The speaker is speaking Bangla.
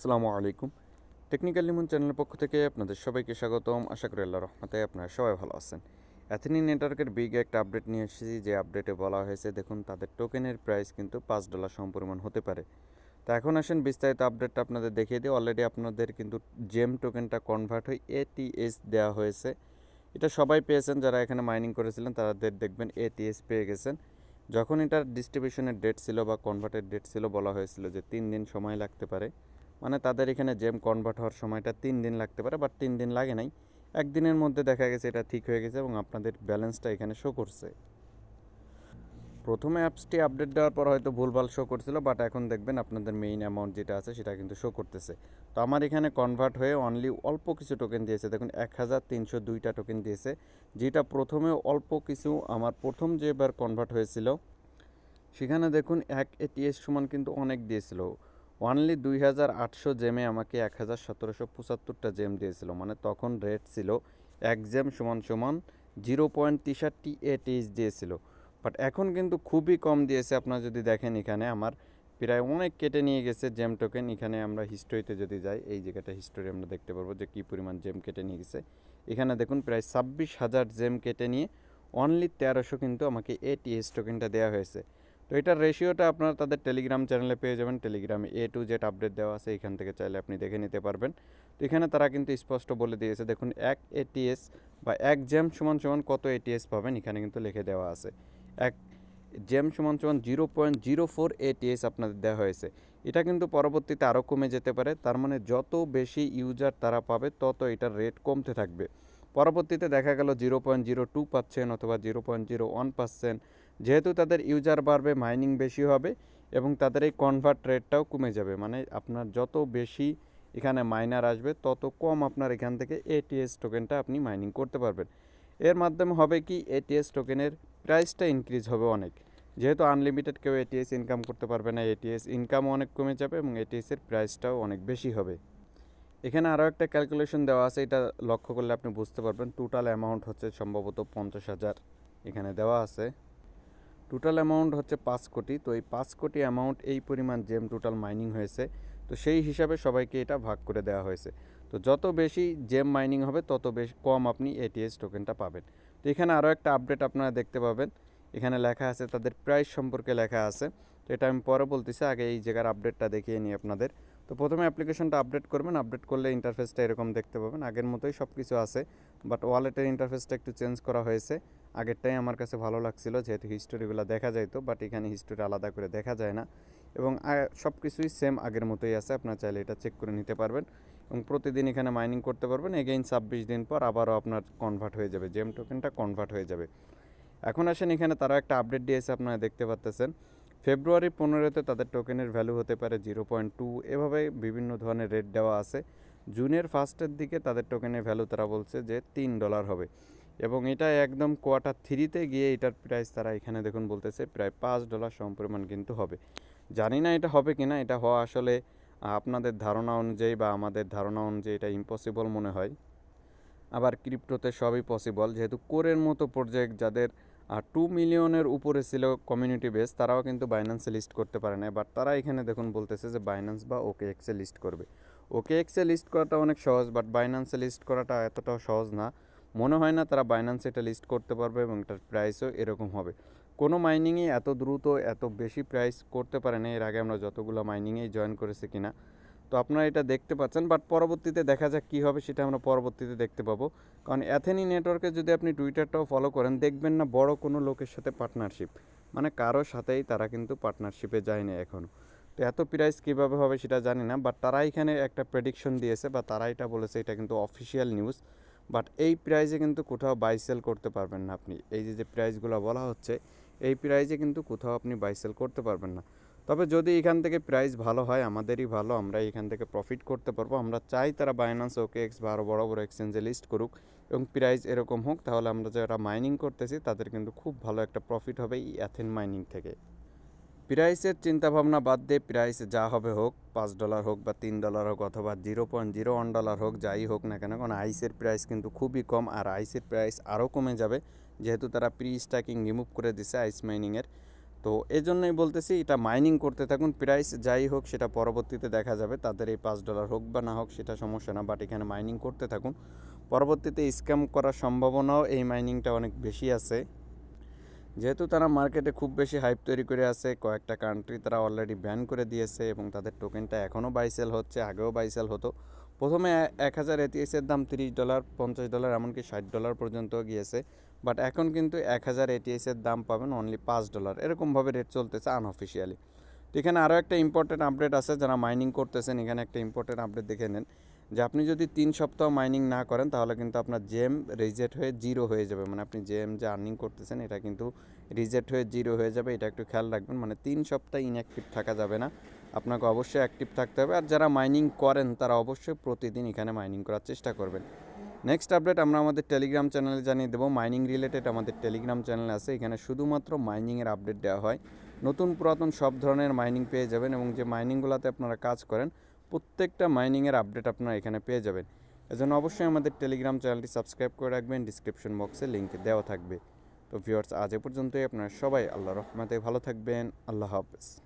আসসালামু আলাইকুম টেকনিক্যাল লিমন চ্যানেলের পক্ষ থেকে আপনাদের সবাইকে স্বাগতম আশা করি আল্লাহ রহমতে আপনারা সবাই ভালো আছেন অ্যাথেনি নেটওয়ার্কের বিগ একটা আপডেট নিয়ে এসেছি যে আপডেটে বলা হয়েছে দেখুন তাদের টোকেনের প্রাইস কিন্তু পাঁচ ডলার সমপরিমাণ হতে পারে তো এখন আসেন বিস্তারিত আপডেটটা আপনাদের দেখিয়ে দিই অলরেডি আপনাদের কিন্তু জেম টোকেনটা কনভার্ট হয়ে এটিএস দেওয়া হয়েছে এটা সবাই পেয়েছেন যারা এখানে মাইনিং করেছিলেন তাদের দেখবেন এটিএস পেয়ে গেছেন যখন এটার ডিস্ট্রিবিউশনের ডেট ছিল বা কনভার্টের ডেট ছিল বলা হয়েছিল যে তিন দিন সময় লাগতে পারে মানে তাদের এখানে জেম কনভার্ট হওয়ার সময়টা তিন দিন লাগতে পারে বাট তিন দিন লাগে নাই একদিনের মধ্যে দেখা গেছে এটা ঠিক হয়ে গেছে এবং আপনাদের ব্যালেন্সটা এখানে শো করছে প্রথমে অ্যাপসটি আপডেট দেওয়ার পর হয়তো ভুলভাল শো করছিল বাট এখন দেখবেন আপনাদের মেইন অ্যামাউন্ট যেটা আছে সেটা কিন্তু শো করতেছে তো আমার এখানে কনভার্ট হয়ে অনলি অল্প কিছু টোকেন দিয়েছে দেখুন এক হাজার তিনশো দুইটা টোকেন দিয়েছে যেটা প্রথমে অল্প কিছু আমার প্রথম যেবার কনভার্ট হয়েছিল সেখানে দেখুন এক এটিএস সমান কিন্তু অনেক দিয়েছিল ওয়ানলি দুই হাজার আটশো জেমে আমাকে এক হাজার সতেরোশো পঁচাত্তরটা জেম দিয়েছিল মানে তখন রেট ছিল এক জেম সমান সমান জিরো পয়েন্ট তিষাটটি এইট এইচ দিয়েছিল বাট এখন কিন্তু খুবই কম দিয়েছে আপনারা যদি দেখেন এখানে আমার প্রায় অনেক কেটে নিয়ে গেছে জেম টোকেন এখানে আমরা হিস্টোরিতে যদি যাই এই জায়গাটা হিস্টোরি আমরা দেখতে পারবো যে কী পরিমাণ জেম কেটে নিয়ে গেছে এখানে দেখুন প্রায় ছাব্বিশ হাজার জেম কেটে নিয়ে অনলি তেরোশো কিন্তু আমাকে এস টোকেনটা দেওয়া হয়েছে তো এটার রেশিওটা আপনারা তাদের টেলিগ্রাম চ্যানেলে পেয়ে যাবেন টেলিগ্রামে এ টু জেড আপডেট দেওয়া আছে এখান থেকে চাইলে আপনি দেখে নিতে পারবেন তো এখানে তারা কিন্তু স্পষ্ট বলে দিয়েছে দেখুন এক এটিএস বা এক জ্যাম সমান সমান কত এটিএস পাবেন এখানে কিন্তু লিখে দেওয়া আছে এক জ্যাম সমান সমান zero point zero four ATS আপনাদের দেওয়া হয়েছে এটা কিন্তু পরবর্তীতে আরও কমে যেতে পারে তার মানে যত বেশি ইউজার তারা পাবে তত এটার রেট কমতে থাকবে পরবর্তীতে দেখা গেল জিরো পয়েন্ট জিরো টু পাচ্ছেন অথবা জিরো পয়েন্ট জিরো ওয়ান পাচ্ছেন যেহেতু তাদের ইউজার বাড়বে মাইনিং বেশি হবে এবং তাদের এই কনভার্ট রেটটাও কমে যাবে মানে আপনার যত বেশি এখানে মাইনার আসবে তত কম আপনার এখান থেকে এটিএস টোকেনটা আপনি মাইনিং করতে পারবেন এর মাধ্যমে হবে কি এটিএস টোকেনের প্রাইসটা ইনক্রিজ হবে অনেক যেহেতু আনলিমিটেড কেউ এটিএস ইনকাম করতে পারবে না এটিএস ইনকাম অনেক কমে যাবে এবং এটিএসের প্রাইসটাও অনেক বেশি হবে এখানে আরও একটা ক্যালকুলেশন দেওয়া আছে এটা লক্ষ্য করলে আপনি বুঝতে পারবেন টোটাল অ্যামাউন্ট হচ্ছে সম্ভবত পঞ্চাশ হাজার এখানে দেওয়া আছে টোটাল অ্যামাউন্ট হচ্ছে পাঁচ কোটি তো এই পাঁচ কোটি অ্যামাউন্ট এই পরিমাণ জেম টোটাল মাইনিং হয়েছে তো সেই হিসাবে সবাইকে এটা ভাগ করে দেওয়া হয়েছে তো যত বেশি জেম মাইনিং হবে তত বেশি কম আপনি এটিএস টোকেনটা পাবেন তো এখানে আরও একটা আপডেট আপনারা দেখতে পাবেন এখানে লেখা আছে তাদের প্রাইস সম্পর্কে লেখা আছে তো এটা আমি পরে বলতেছি আগে এই জায়গার আপডেটটা দেখিয়ে নিই আপনাদের তো প্রথমে অ্যাপ্লিকেশনটা আপডেট করবেন আপডেট করলে ইন্টারফেসটা এরকম দেখতে পাবেন আগের মতোই সব কিছু আছে বাট ওয়ালেটের ইন্টারফেসটা একটু চেঞ্জ করা হয়েছে আগেরটাই আমার কাছে ভালো লাগছিল যেহেতু হিস্টোরিগুলো দেখা যাইতো বাট এখানে হিস্টোরি আলাদা করে দেখা যায় না এবং সব কিছুই সেম আগের মতোই আছে আপনার চাইলে এটা চেক করে নিতে পারবেন এবং প্রতিদিন এখানে মাইনিং করতে পারবেন এগেইন ছাব্বিশ দিন পর আবারও আপনার কনভার্ট হয়ে যাবে জেম টোকেনটা কনভার্ট হয়ে যাবে এখন আসেন এখানে তারা একটা আপডেট দিয়েছে আপনারা দেখতে পাচ্তেছেন ফেব্রুয়ারি পনেরোতে তাদের টোকেনের ভ্যালু হতে পারে জিরো পয়েন্ট টু এভাবে বিভিন্ন ধরনের রেট দেওয়া আছে জুনের ফার্স্টের দিকে তাদের টোকেনের ভ্যালু তারা বলছে যে তিন ডলার হবে এবং এটা একদম কোয়ার্টার থ্রিতে গিয়ে এটার প্রাইস তারা এখানে দেখুন বলতেছে প্রায় পাঁচ ডলার সমপরিমাণ কিন্তু হবে জানি না এটা হবে কি না এটা হওয়া আসলে আপনাদের ধারণা অনুযায়ী বা আমাদের ধারণা অনুযায়ী এটা ইম্পসিবল মনে হয় আবার ক্রিপ্টোতে সবই পসিবল যেহেতু কোরের মতো প্রজেক্ট যাদের আর টু মিলিয়নের উপরে ছিল কমিউনিটি বেস তারাও কিন্তু বাইন্যান্সে লিস্ট করতে পারে না বাট তারা এখানে দেখুন বলতেছে যে বাইন্যান্স বা ওকে এক্সে লিস্ট করবে ওকে এক্সে লিস্ট করাটা অনেক সহজ বাট বাইন্যান্সে লিস্ট করাটা এতটাও সহজ না মনে হয় না তারা বাইন্যান্সে এটা লিস্ট করতে পারবে এবং তার প্রাইসও এরকম হবে কোনো মাইনিংয়ে এত দ্রুত এত বেশি প্রাইস করতে পারে না এর আগে আমরা যতগুলো মাইনিংয়েই জয়েন করেছি কিনা তো আপনারা এটা দেখতে পাচ্ছেন বাট পরবর্তীতে দেখা যাক কী হবে সেটা আমরা পরবর্তীতে দেখতে পাবো কারণ অ্যাথেনি নেটওয়ার্কে যদি আপনি টুইটারটাও ফলো করেন দেখবেন না বড় কোনো লোকের সাথে পার্টনারশিপ মানে কারোর সাথেই তারা কিন্তু পার্টনারশিপে যায়নি এখনও তো এত প্রাইস কীভাবে হবে সেটা জানি না বাট তারা এখানে একটা প্রেডিকশন দিয়েছে বা তারা এটা বলেছে এটা কিন্তু অফিসিয়াল নিউজ বাট এই প্রাইজে কিন্তু কোথাও বাই সেল করতে পারবেন না আপনি এই যে যে প্রাইজগুলো বলা হচ্ছে এই প্রাইজে কিন্তু কোথাও আপনি বাই সেল করতে পারবেন না তবে যদি এখান থেকে প্রাইস ভালো হয় আমাদেরই ভালো আমরা এখান থেকে প্রফিট করতে পারবো আমরা চাই তারা বাইন্যান্স ওকে এক্স আরও বড় বড় এক্সচেঞ্জে লিস্ট করুক এবং প্রাইস এরকম হোক তাহলে আমরা যারা মাইনিং করতেছি তাদের কিন্তু খুব ভালো একটা প্রফিট হবে এই অ্যাথেন মাইনিং থেকে প্রাইসের চিন্তাভাবনা বাদ দিয়ে প্রাইস যা হবে হোক পাঁচ ডলার হোক বা তিন ডলার হোক অথবা zero point zero one dollar হোক যাই হোক না কেন কারণ আইসের প্রাইস কিন্তু খুবই কম আর আইসের প্রাইস আরও কমে যাবে যেহেতু তারা প্রি স্টাকিং রিমুভ করে দিছে আইস মাইনিংয়ের তো এই জন্যই বলতেছি এটা মাইনিং করতে থাকুন প্রাইস যাই হোক সেটা পরবর্তীতে দেখা যাবে তাদের এই পাঁচ ডলার হোক বা না হোক সেটা সমস্যা না বাট এখানে মাইনিং করতে থাকুন পরবর্তীতে স্ক্যাম করার সম্ভাবনাও এই মাইনিংটা অনেক বেশি আছে যেহেতু তারা মার্কেটে খুব বেশি হাইপ তৈরি করে আছে কয়েকটা কান্ট্রি তারা অলরেডি ব্যান করে দিয়েছে এবং তাদের টোকেনটা এখনও বাইসেল হচ্ছে আগেও বাইসেল হতো প্রথমে এক হাজার এটিএসের দাম তিরিশ ডলার পঞ্চাশ ডলার এমনকি ষাট ডলার পর্যন্ত গিয়েছে বাট এখন কিন্তু এক হাজার এটিএসের দাম পাবেন অনলি পাঁচ ডলার এরকমভাবে রেট চলতেছে আনঅফিসিয়ালি তো এখানে আরও একটা ইম্পর্টেন্ট আপডেট আছে যারা মাইনিং করতেছেন এখানে একটা ইম্পর্টেন্ট আপডেট দেখে নেন যে আপনি যদি তিন সপ্তাহ মাইনিং না করেন তাহলে কিন্তু আপনার জেম রিজেক্ট হয়ে জিরো হয়ে যাবে মানে আপনি জেম যে আর্নিং করতেছেন এটা কিন্তু রিজেক্ট হয়ে জিরো হয়ে যাবে এটা একটু খেয়াল রাখবেন মানে তিন সপ্তাহ ইনঅ্যাক্টিভ থাকা যাবে না আপনাকে অবশ্যই অ্যাক্টিভ থাকতে হবে আর যারা মাইনিং করেন তারা অবশ্যই প্রতিদিন এখানে মাইনিং করার চেষ্টা করবেন নেক্সট আপডেট আমরা আমাদের টেলিগ্রাম চ্যানেলে জানিয়ে দেবো মাইনিং রিলেটেড আমাদের টেলিগ্রাম চ্যানেল আছে এখানে শুধুমাত্র মাইনিংয়ের আপডেট দেওয়া হয় নতুন পুরাতন সব ধরনের মাইনিং পেয়ে যাবেন এবং যে মাইনিংগুলোতে আপনারা কাজ করেন প্রত্যেকটা মাইনিংয়ের আপডেট আপনারা এখানে পেয়ে যাবেন এজন্য অবশ্যই আমাদের টেলিগ্রাম চ্যানেলটি সাবস্ক্রাইব করে রাখবেন ডিসক্রিপশন বক্সে লিঙ্ক দেওয়া থাকবে তো ভিউয়ার্স আজ এ পর্যন্তই আপনারা সবাই আল্লাহ রহমাতে ভালো থাকবেন আল্লাহ হাফেজ